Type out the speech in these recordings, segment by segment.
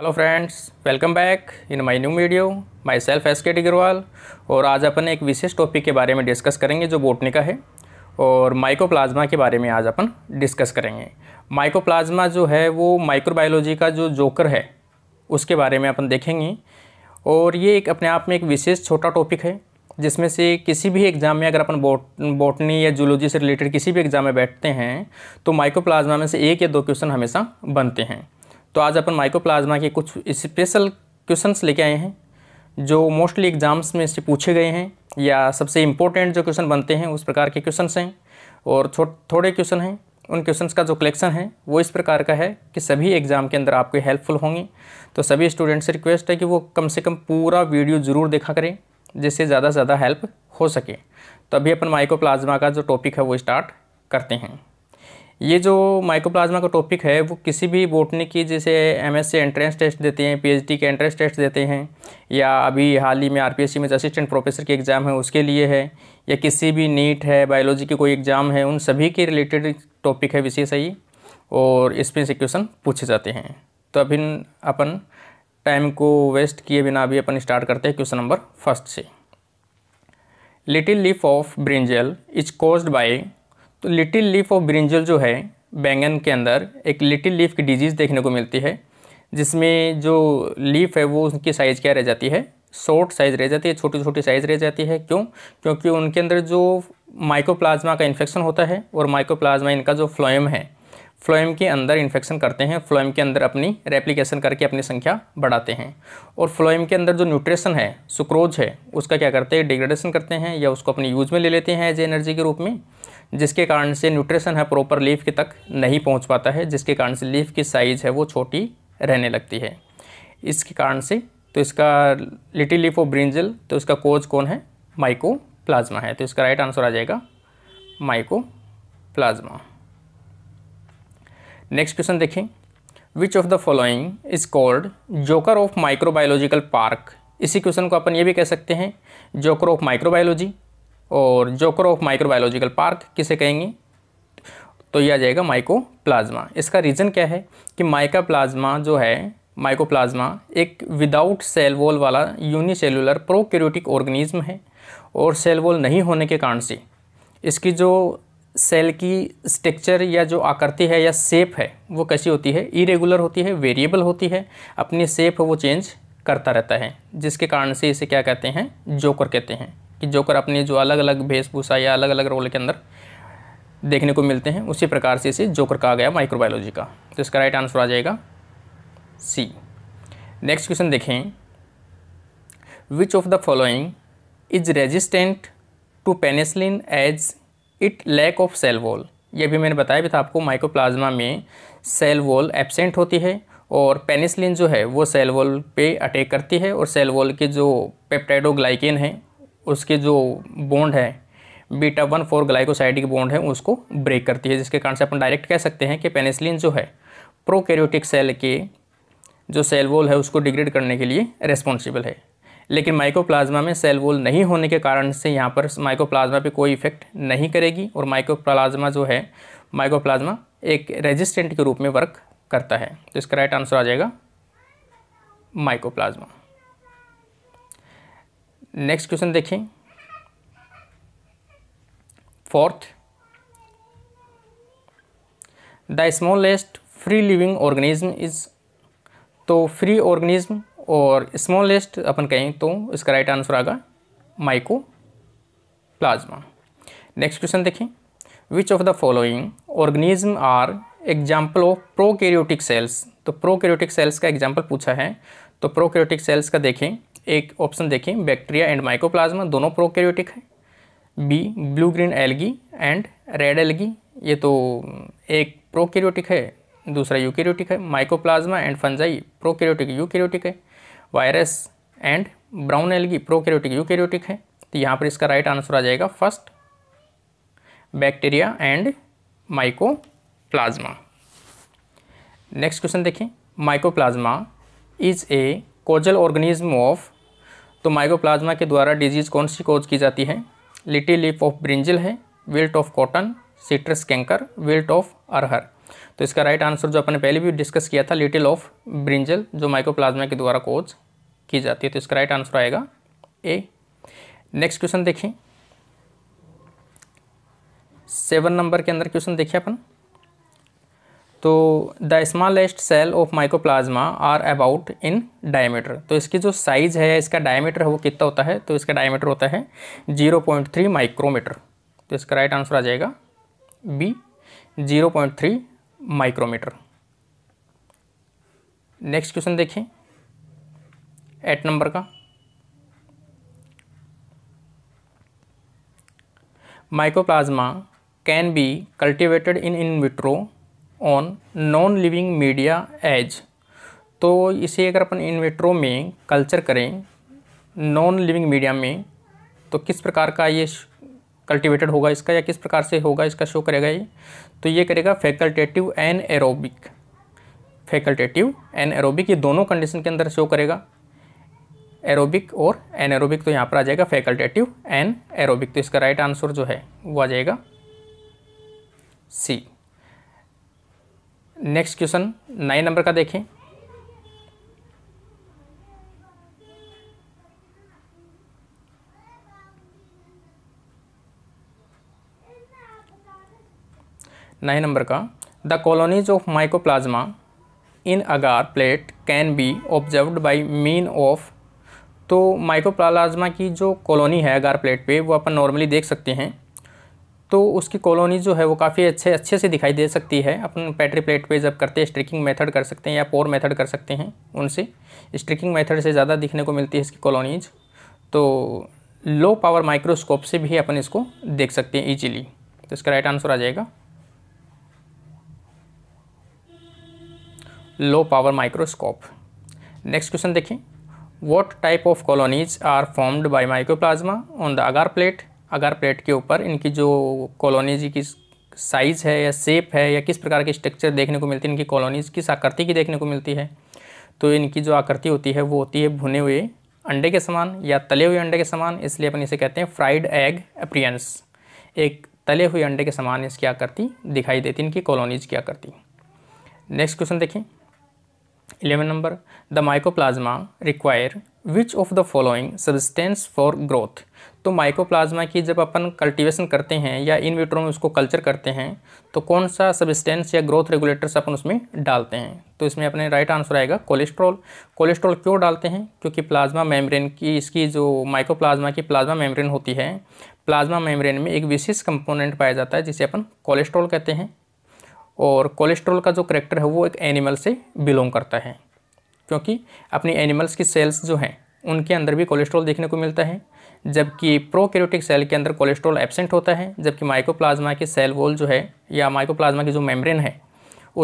hello friends welcome back in my new video myself S K Tigarwal और आज अपन एक विशेष topic के बारे में डिस्कस करेंगे जो बोटनी का है और माइकोप्लाज्मा के बारे में आज अपन डिस्कस करेंगे माइकोप्लाज्मा जो है वो माइक्रोबायोलॉजी का जो जोकर है उसके बारे में अपन देखेंगे और ये एक अपने आप में एक विशेष छोटा टॉपिक है जिसमें से किसी भी एग्ज़ाम में अगर अपन बोट बोटनी या जूलॉजी से रिलेटेड किसी भी एग्ज़ाम में बैठते हैं तो माइक्रोप्लाज्मा में से एक या दो क्वेश्चन हमेशा बनते हैं तो आज अपन माइकोप्लाज्मा के कुछ स्पेशल क्वेश्चंस लेके आए हैं जो मोस्टली एग्ज़ाम्स में इससे पूछे गए हैं या सबसे इम्पोर्टेंट जो क्वेश्चन बनते हैं उस प्रकार के क्वेश्चन हैं और थो, थोड़े क्वेश्चन हैं उन क्वेश्चन का जो कलेक्शन है वो इस प्रकार का है कि सभी एग्ज़ाम के अंदर आपके हेल्पफुल होंगे तो सभी स्टूडेंट्स से रिक्वेस्ट है कि वो कम से कम पूरा वीडियो ज़रूर देखा करें जिससे ज़्यादा से ज़्यादा हेल्प हो सके तो अभी अपन माइकोप्लाज्मा का जो टॉपिक है वो स्टार्ट करते हैं ये जो माइकोप्लाज्मा का टॉपिक है वो किसी भी बोटनी की जैसे एमएस से एंट्रेंस टेस्ट देते हैं पीएचडी के एंट्रेंस टेस्ट देते हैं या अभी हाल ही में आरपीएससी में असिस्टेंट प्रोफेसर की एग्ज़ाम है उसके लिए है या किसी भी नीट है बायोलॉजी की कोई एग्ज़ाम है उन सभी के रिलेटेड टॉपिक है विशेष सही और इसमें से क्वेश्चन पूछे जाते हैं तो अभी अपन टाइम को वेस्ट किए बिना अभी अपन स्टार्ट करते हैं क्वेश्चन नंबर फर्स्ट से little leaf of brinjal is caused by तो लिटिल लीफ ऑफ ब्रिंजल जो है बैंगन के अंदर एक लिटिल लीफ की डिजीज़ देखने को मिलती है जिसमें जो लीफ है वो उनकी साइज़ क्या रह जाती है शॉर्ट साइज़ रह जाती है छोटी छोटी साइज़ रह जाती है क्यों क्योंकि उनके अंदर जो माइकोप्लाज्मा का इन्फेक्शन होता है और माइकोप्लाज्मा इनका जो फ्लोएम है फ्लोएम के अंदर इन्फेक्शन करते हैं फ्लोएम के अंदर अपनी रेप्लिकेशन करके अपनी संख्या बढ़ाते हैं और फ्लोएम के अंदर जो न्यूट्रिशन है सुक्रोज है उसका क्या करते हैं डिग्रेडेशन करते हैं या उसको अपने यूज में ले लेते हैं एज एनर्जी के रूप में जिसके कारण से न्यूट्रिशन है प्रॉपर लीफ के तक नहीं पहुंच पाता है जिसके कारण से लीफ की साइज़ है वो छोटी रहने लगती है इसके कारण से तो इसका लिटिल लीफ ऑफ ब्रिंजल तो इसका कोज कौन है माइको प्लाज्मा है तो इसका राइट आंसर आ जाएगा माइको प्लाज्मा नेक्स्ट क्वेश्चन देखें which of the following is called joker of microbiological park इसी क्वेश्चन को अपन ये भी कह सकते हैं जोकर ऑफ माइक्रोबायोलॉजी और जोकर ऑफ माइक्रोबायोलॉजिकल पार्क किसे कहेंगे तो यह आ जाएगा माइको प्लाज्मा इसका रीज़न क्या है कि माइका प्लाज्मा जो है माइको प्लाज्मा एक विदाउट सेल वॉल वाला यूनिसेलुलर प्रोक्यूरियोटिक ऑर्गेनिज्म है और सेल वॉल नहीं होने के कारण से इसकी जो सेल की स्ट्रक्चर या जो आकृति है या सेप है वो कैसी होती है इरेगुलर होती है वेरिएबल होती है अपनी सेप वो चेंज करता रहता है जिसके कारण से इसे क्या कहते हैं जोकर कहते हैं कि जोकर अपने जो अलग अलग वेशभूषा या अलग अलग रोल के अंदर देखने को मिलते हैं उसी प्रकार से इसे जोकर कहा गया माइक्रोबायोलॉजी का तो इसका राइट आंसर आ जाएगा सी नेक्स्ट क्वेश्चन देखें which of the following is resistant to penicillin as it lack of cell wall यह भी मैंने बताया भी था आपको प्लाज्मा में सेल वॉल एबसेंट होती है और पेनिसलिन जो है वो सेल वॉल पे अटैक करती है और सेल वॉल के जो पेप्टाइडोग्लाइकेन है उसके जो बॉन्ड है beta one four glycosidic bond है उसको ब्रेक करती है जिसके कारण से अपन डायरेक्ट कह सकते हैं कि पेनिसिलिन जो है प्रोकैरियोटिक सेल के जो सेल वॉल है उसको डिग्रेड करने के लिए रेस्पॉन्सिबल है लेकिन माइकोप्लाज्मा में सेल वॉल नहीं होने के कारण से यहाँ पर माइकोप्लाज्मा पे कोई इफेक्ट नहीं करेगी और माइकोप्लाज्मा जो है माइकोप्लाज्मा एक रेजिस्टेंट के रूप में वर्क करता है तो इसका राइट आंसर आ जाएगा माइकोप्लाज्मा नेक्स्ट क्वेश्चन देखें fourth the smallest free living organism is तो फ्री ऑर्गेनिज्म और स्मॉलेस्ट अपन कहें तो इसका राइट आंसर आगा माइको प्लाज्मा नेक्स्ट क्वेश्चन देखें which of the following organism are example of prokaryotic cells तो प्रोकैरियोटिक सेल्स का एग्जाम्पल पूछा है तो प्रोकैरियोटिक सेल्स का देखें एक ऑप्शन देखें बैक्टीरिया एंड माइकोप्लाज्मा दोनों प्रोकैरियोटिक हैं B blue green algae and red algae ये तो mm, एक प्रोकैरियोटिक है दूसरा यूकैरियोटिक है mycoplasma and fungi prokaryotic eukaryotic है virus and brown algae prokaryotic eukaryotic है तो यहाँ पर इसका राइट आंसर आ जाएगा first bacteria and plasma next question देखें mycoplasma is a causal organism of तो माइकोप्लाज्मा के द्वारा डिजीज़ कौन सी कोज की जाती है लिटिल लिप ऑफ ब्रिंजल है wilt of cotton citrus canker wilt of अरहर तो इसका राइट आंसर जो अपने पहले भी डिस्कस किया था लिटिल ऑफ ब्रिंजल जो माइकोप्लाज्मा के द्वारा कोज की जाती है तो इसका राइट आंसर आएगा ए नेक्स्ट क्वेश्चन देखें सेवन नंबर के अंदर क्वेश्चन देखिए अपन तो the smallest cell of plasma are about in diameter तो इसकी जो साइज़ है इसका डायमीटर है वो कितना होता है तो इसका डायमीटर होता है जीरो पॉइंट थ्री माइक्रोमीटर तो इसका राइट आंसर आ जाएगा B zero point three micrometer next question देखें एट नंबर का microplasma can be cultivated in in vitro on non living media as तो इसे अगर अपन इन्वेट्रो में कल्चर करें नॉन लिविंग मीडिया में तो किस प्रकार का ये कल्टिवेटेड होगा इसका या किस प्रकार से होगा इसका शो करेगा ये तो ये करेगा facultative anaerobic facultative anaerobic ये दोनों कंडीशन के अंदर शो करेगा एरोबिक और एन एरोबिक तो यहाँ पर आ जाएगा फैकल्टेटिव एंड एरोबिक तो इसका राइट आंसर जो है वो आ जाएगा C next question nine number का देखें नाइन नंबर का the colonies of mycoplasma in agar plate can be observed by mean of तो माइकोप्लाज्मा की जो कॉलोनी है अगार प्लेट पे वो अपन नॉर्मली देख सकते हैं तो उसकी कॉलोनीज जो है वो काफ़ी अच्छे अच्छे से दिखाई दे सकती है अपन पैटरी प्लेट पे जब करते हैं स्ट्रिकिंग मेथड कर सकते हैं या पोर मेथड कर सकते हैं उनसे स्ट्रिकिंग मेथड से ज़्यादा दिखने को मिलती है इसकी कॉलोनीज तो लो पावर माइक्रोस्कोप से भी अपन इसको देख सकते हैं ईजिली तो इसका राइट आंसर आ जाएगा low power microscope next question देखें type of colonies are formed by micro plasma on the agar plate agar plate के ऊपर इनकी जो कॉलोनीज की साइज़ है या शेप है या किस प्रकार की स्ट्रक्चर देखने को मिलती है इनकी कॉलोनीज किस आकृति की देखने को मिलती है तो इनकी जो आकृति होती है वो होती है भुने हुए अंडे के समान या तले हुए अंडे के समान इसलिए अपन इसे कहते हैं फ्राइड एग अप्रियंस एक तले हुए अंडे के समान इसकी आकृति दिखाई देती है इनकी कॉलोनीज की आकृति नेक्स्ट क्वेश्चन देखिए eleven number the mycoplasma require which of the following substance for growth तो माइकोप्लाज्मा की जब अपन कल्टीवेशन करते हैं या इन विट्रो में उसको कल्चर करते हैं तो कौन सा सबस्टेंस या ग्रोथ रेगुलेटर्स अपन उसमें डालते हैं तो इसमें अपने राइट आंसर आएगा कोलेस्ट्रॉल कोलेस्ट्रॉल क्यों डालते हैं क्योंकि प्लाज्मा मेम्ब्रेन की इसकी जो माइकोप्लाज्मा की प्लाज्मा मेम्ब्रेन होती है प्लाज्मा मेम्ब्रेन में एक विशेष कंपोनेंट पाया जाता है जिसे अपन कोलेस्ट्रॉल कहते हैं और कोलेस्ट्रॉल का जो करेक्टर है वो एक एनिमल से बिलोंग करता है क्योंकि अपनी एनिमल्स की सेल्स जो हैं उनके अंदर भी कोलेस्ट्रॉल देखने को मिलता है जबकि प्रोकैरियोटिक सेल के अंदर कोलेस्ट्रॉल एबसेंट होता है जबकि माइकोप्लाज्मा के सेल वॉल जो है या माइकोप्लाज्मा की जो मेम्ब्रेन है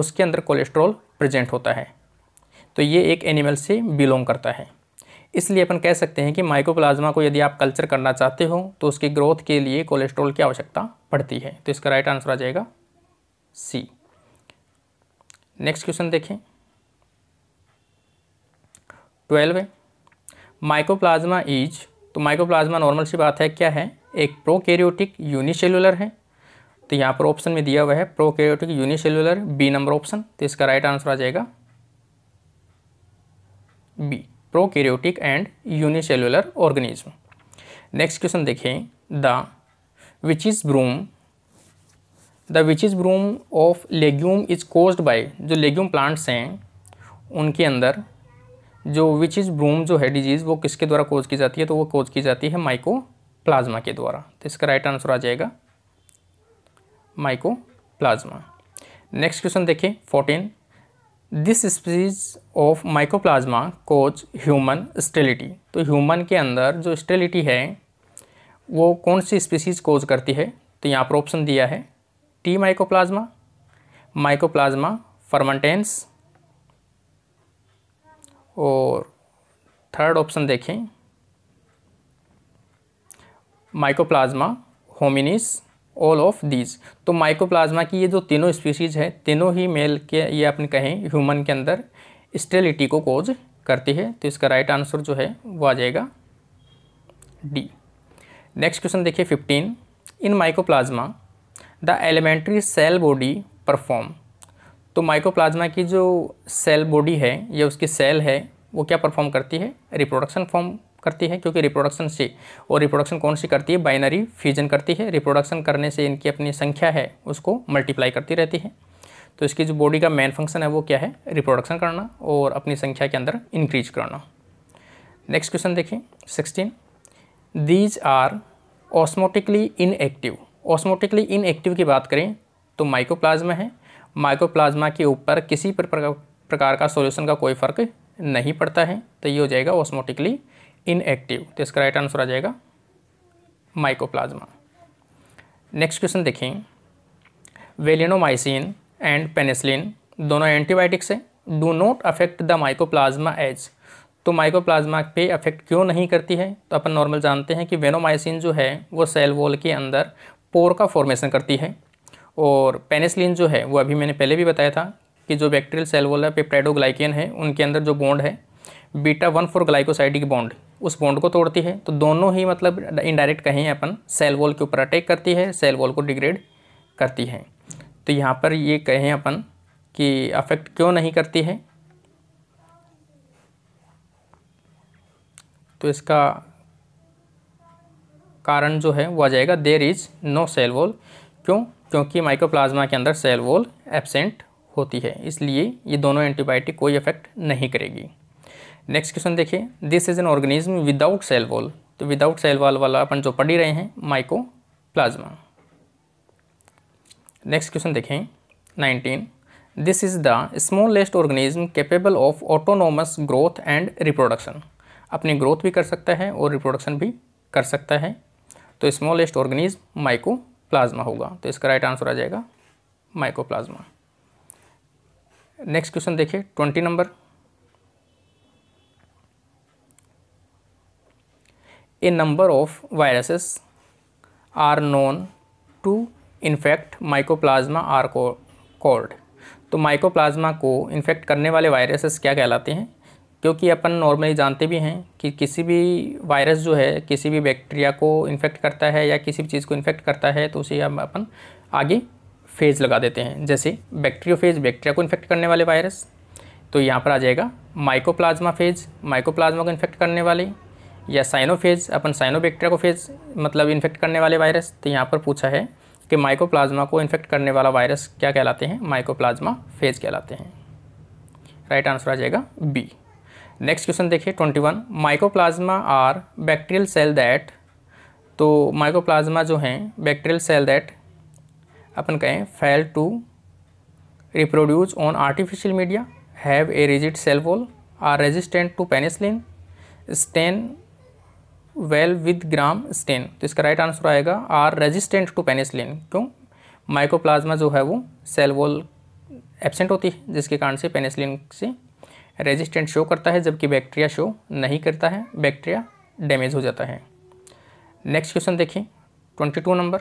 उसके अंदर कोलेस्ट्रॉल प्रेजेंट होता है तो ये एक एनिमल से बिलोंग करता है इसलिए अपन कह सकते हैं कि माइकोप्लाज्मा को यदि आप कल्चर करना चाहते हो तो उसकी ग्रोथ के लिए कोलेस्ट्रॉल की आवश्यकता पड़ती है तो इसका राइट आंसर आ जाएगा सी नेक्स्ट क्वेश्चन देखें ट्वेल्व माइकोप्लाज्मा इज तो माइकोप्लाज्मा नॉर्मल सी बात है क्या है एक प्रोकैरियोटिक यूनिसेलुलर है तो यहाँ पर ऑप्शन में दिया हुआ है prokaryotic unicellular B number option तो इसका राइट आंसर आ जाएगा B prokaryotic and unicellular organism next question देखें the witch is broom the witch is broom of legume is caused by जो लेग्यूम प्लांट्स हैं उनके अंदर जो विच इज़ ब्रूम जो है डिजीज़ वो किसके द्वारा कोज की जाती है तो वो कोज की जाती है माइको प्लाज्मा के द्वारा तो इसका राइट आंसर आ जाएगा माइको प्लाज्मा नेक्स्ट क्वेश्चन देखें fourteen this species of mycoplasma cause human sterility तो ह्यूमन के अंदर जो स्टेलिटी है वो कौन सी स्पीसीज कोज करती है तो यहाँ पर ऑप्शन दिया है T mycoplasma mycoplasma fermentans और थर्ड ऑप्शन देखें mycoplasma hominis all of these तो माइकोप्लाज्मा की ये जो तीनों स्पीसीज़ है तीनों ही मेल के ये अपने कहें ह्यूमन के अंदर स्टेलिटी को कोज करती है तो इसका राइट आंसर जो है वो आ जाएगा डी नेक्स्ट क्वेश्चन देखिए fifteen in mycoplasma the elementary cell body perform तो माइकोप्लाज्मा की जो सेल बॉडी है या उसकी सेल है वो क्या परफॉर्म करती है रिप्रोडक्शन फॉर्म करती है क्योंकि रिप्रोडक्शन से और रिप्रोडक्शन कौन सी करती है बाइनरी फ्यूजन करती है रिप्रोडक्शन करने से इनकी अपनी संख्या है उसको मल्टीप्लाई करती रहती है तो इसकी जो बॉडी का मेन फंक्शन है वो क्या है रिप्रोडक्शन करना और अपनी संख्या के अंदर इंक्रीज करना नेक्स्ट क्वेश्चन देखिए sixteen these are osmotically inactive osmotically inactive की बात करें तो माइकोप्लाज्मा है माइक्रोप्लाज्मा के ऊपर किसी प्रकार का सॉल्यूशन का कोई फर्क नहीं पड़ता है तो ये हो जाएगा ऑस्मोटिकली इनएक्टिव तो इसका राइट आंसर आ जाएगा माइकोप्लाज्मा नेक्स्ट क्वेश्चन देखें वेलिनोमाइसिन एंड पेनिसिलिन दोनों एंटीबायोटिक्स हैं do not affect the mycoplasma as तो माइकोप्लाज्मा पे अफेक्ट क्यों नहीं करती है तो अपन नॉर्मल जानते हैं कि वेनोमाइसिन जो है वो सेल वॉल के अंदर पोर का फॉर्मेशन करती है और पेनेसलिन जो है वो अभी मैंने पहले भी बताया था कि जो बैक्टीरियल सेल पेप्टाइडोग्लाइकेन है उनके अंदर जो बॉन्ड है beta one four glycosidic bond उस बॉन्ड को तोड़ती है तो दोनों ही मतलब इनडायरेक्ट कहीं अपन सेल वॉल के ऊपर अटैक करती है सेल वॉल को डिग्रेड करती है तो यहाँ पर ये कहें अपन कि अफेक्ट क्यों नहीं करती है तो इसका कारण जो है वो आ जाएगा there is no cell wall क्यों क्योंकि माइकोप्लाज्मा के अंदर सेल वॉल एबसेंट होती है इसलिए ये दोनों एंटीबायोटिक कोई इफेक्ट नहीं करेगी नेक्स्ट क्वेश्चन देखिए this is an organism without cell wall तो विदाउट सेल वॉल वाला अपन जो पढ़ ही रहे हैं माइको प्लाज्मा नेक्स्ट क्वेश्चन देखें nineteen this is the smallest organism capable of autonomous growth and reproduction अपनी ग्रोथ भी कर सकता है और रिप्रोडक्शन भी कर सकता है तो स्मॉलेस्ट ऑर्गेनिज्म माइको प्लाज्मा होगा तो इसका राइट आंसर आ जाएगा माइकोप्लाज्मा नेक्स्ट क्वेश्चन देखिए twenty number a number of viruses are known to infect mycoplasma are called तो माइकोप्लाज्मा को इन्फेक्ट करने वाले वायरसेस क्या कहलाते हैं क्योंकि अपन नॉर्मली जानते भी हैं कि किसी भी वायरस जो है किसी भी बैक्टीरिया को इन्फेक्ट करता है या किसी भी चीज़ को इन्फेक्ट करता है तो उसे हम अपन आगे फेज लगा देते हैं जैसे बैक्टीरियोफेज बैक्टीरिया को इन्फेक्ट करने वाले वायरस तो यहाँ पर आ जाएगा माइकोप्लाज्मा फेज माइकोप्लाज्मा को इन्फेक्ट करने वाले या साइनोफेज अपन साइनोबैक्टीरिया को फेज मतलब इन्फेक्ट करने वाले वायरस तो यहाँ पर पूछा है कि माइकोप्लाज्मा को इन्फेक्ट करने वाला वायरस क्या कहलाते हैं माइकोप्लाज्मा फेज कहलाते हैं राइट आंसर आ जाएगा बी नेक्स्ट क्वेश्चन देखिए twenty one plasma are bacterial cell that तो प्लाज्मा जो हैं बैक्टीरियल सेल दैट अपन कहें fail to reproduce on artificial media have a rigid cell wall are resistant to penicillin stain well with Gram stain तो इसका right answer आएगा are resistant to penicillin क्यों plasma जो है वो सेल वॉल एब्सेंट होती है जिसके कारण से पेनिसलिन से रेजिस्टेंट शो करता है जबकि बैक्टीरिया शो नहीं करता है बैक्टीरिया डैमेज हो जाता है नेक्स्ट क्वेश्चन देखें twenty two number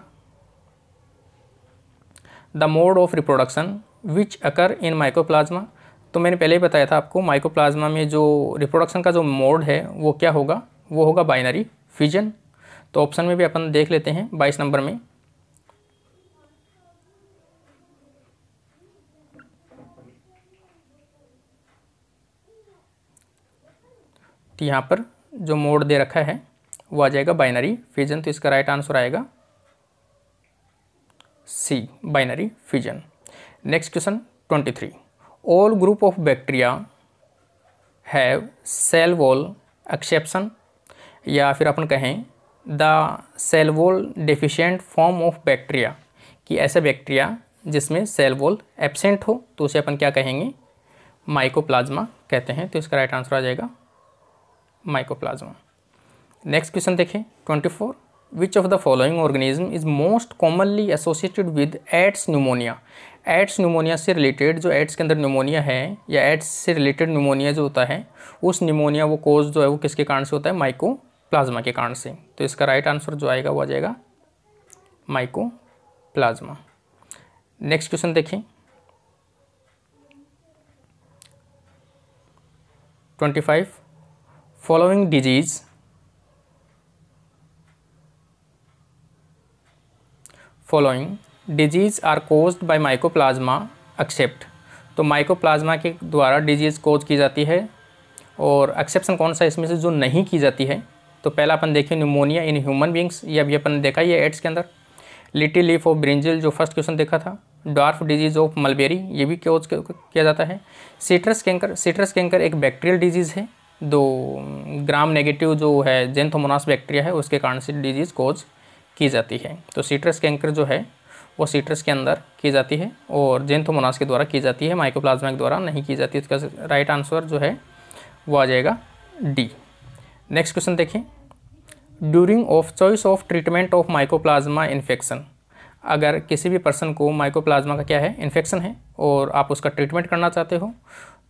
the mode of reproduction which occur in microplasma तो मैंने पहले ही बताया था आपको माइक्रोप्लाज्मा में जो रिप्रोडक्शन का जो मोड है वो क्या होगा वो होगा बाइनरी फिजन तो ऑप्शन में भी अपन देख लेते हैं बाईस नंबर में तो यहाँ पर जो मोड दे रखा है वो आ जाएगा बाइनरी फिजन तो इसका राइट आंसर आएगा C binary fission next question twenty three all group of bacteria have cell wall exception या फिर अपन कहें the cell wall deficient form of bacteria कि ऐसे बैक्टीरिया जिसमें सेल वॉल एबसेंट हो तो उसे अपन क्या कहेंगे माइकोप्लाज्मा कहते हैं तो इसका राइट आंसर आ जाएगा माइकोप्लाज्मा नेक्स्ट क्वेश्चन देखें twenty four which of the following organism is most commonly associated with AIDS pneumonia AIDS pneumonia से रिलेटेड जो एड्स के अंदर न्यूमोनिया है या एड्स से रिलेटेड न्यूमोनिया जो होता है उस न्यूमोनिया वो कोज जो है वो किसके कारण से होता है माइको प्लाज्मा के कारण से तो इसका राइट आंसर जो आएगा वो आ जाएगा माइको प्लाज्मा नेक्स्ट क्वेश्चन देखें twenty five following disease following disease are caused by mycoplasma except तो माइकोप्लाज्मा के द्वारा डिजीज़ कोज की जाती है और एक्सेप्शन कौन सा इसमें से जो नहीं की जाती है तो पहला अपन देखिए न्यूमोनिया इन ह्यूमन बींग्स ये अभी अपन देखा ही है एड्स के अंदर लिटिल लीफ ऑफ ब्रिंजिल जो फर्स्ट क्वेश्चन देखा था डार्फ डिजीज़ ऑफ मलबेरी ये भी कोज किया जाता है सीट्रस कैंकर सीट्रस कैंकर एक बैक्टीरियल डिजीज़ है दो ग्राम नेगेटिव जो है जेंथोमोनास बैक्टीरिया है उसके कारण से डिजीज़ कोज की जाती है तो सीट्रस कैंकर जो है वो सीट्रस के अंदर की जाती है और जेंथोमोनास के द्वारा की जाती है माइकोप्लाज्मा के द्वारा नहीं की जाती उसका राइट आंसर जो है वो आ जाएगा डी नेक्स्ट क्वेश्चन देखें during of choice of treatment of mycoplasma infection अगर किसी भी पर्सन को माइकोप्लाज्मा का क्या है इन्फेक्शन है और आप उसका ट्रीटमेंट करना चाहते हो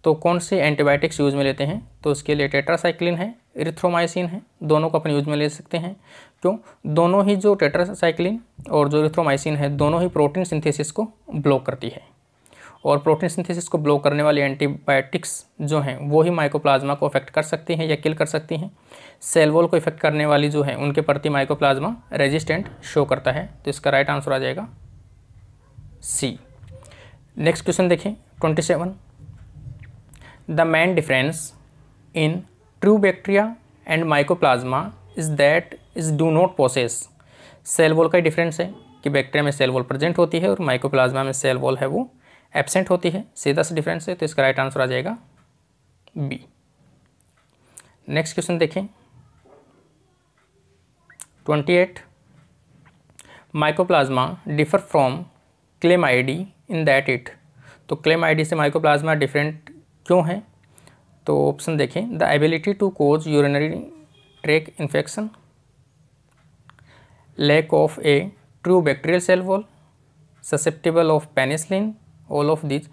तो कौन से एंटीबायोटिक्स यूज़ में लेते हैं तो उसके लिए टेट्रासाइक्लिन है इरिथ्रोमाइसिन है दोनों को अपने यूज में ले सकते हैं क्यों दोनों ही जो टेट्रासाइक्लिन और जो इरिथ्रोमाइसिन है दोनों ही प्रोटीन सिंथेसिस को ब्लॉक करती है और प्रोटीन सिंथेसिस को ब्लॉक करने वाले एंटीबायोटिक्स जो हैं वो ही माइकोप्लाज्मा को इफेक्ट कर सकती हैं या किल कर सकती हैं सेल वॉल को इफेक्ट करने वाली जो है उनके प्रति माइकोप्लाज्मा रेजिस्टेंट शो करता है तो इसका राइट आंसर आ जाएगा सी नेक्स्ट क्वेश्चन देखें twenty seven main difference in true bacteria and mycoplasma is that is do not process cell wall का ही डिफरेंस है कि बैक्टीरिया में सेल वॉल प्रेजेंट होती है और माइकोप्लाज्मा में सेल वॉल है वो एबसेंट होती है सीधा सा डिफरेंस है तो इसका राइट आंसर आ जाएगा बी नेक्स्ट क्वेश्चन देखें twenty eight mycoplasma differ from chlamydia in that it तो क्लेम डी से माइकोप्लाज्मा डिफरेंट क्यों है तो ऑप्शन देखें the ability to cause urinary tract infection lack of a true bacterial cell wall susceptible of penicillin all of these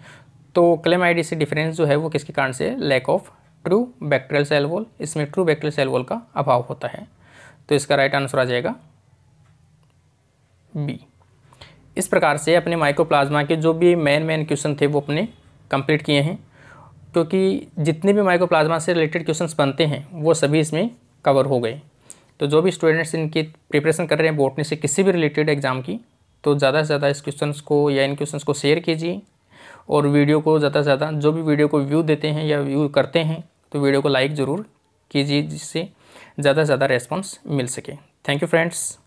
तो chlamydia से difference जो है वो किसके कारण से lack of true bacterial cell wall इसमें ट्रू बैक्टीरियल सेल वॉल का अभाव होता है तो इसका राइट आंसर आ जाएगा बी इस प्रकार से अपने माइक्रोप्लाज्मा के जो भी मेन मेन क्वेश्चन थे वो अपने कंप्लीट किए हैं क्योंकि जितने भी माइकोप्लाज्मा से रिलेटेड क्वेश्चंस बनते हैं वो सभी इसमें कवर हो गए तो जो भी स्टूडेंट्स इनकी प्रिपरेशन कर रहे हैं बोटनी से किसी भी रिलेटेड एग्ज़ाम की तो ज़्यादा से ज़्यादा इस क्वेश्चन को या इन क्वेश्चन को शेयर कीजिए और वीडियो को ज़्यादा से ज़्यादा जो भी वीडियो को व्यू देते हैं या व्यू करते हैं तो वीडियो को लाइक ज़रूर कीजिए जिससे ज़्यादा से ज़्यादा रेस्पॉन्स मिल सके थैंक यू फ्रेंड्स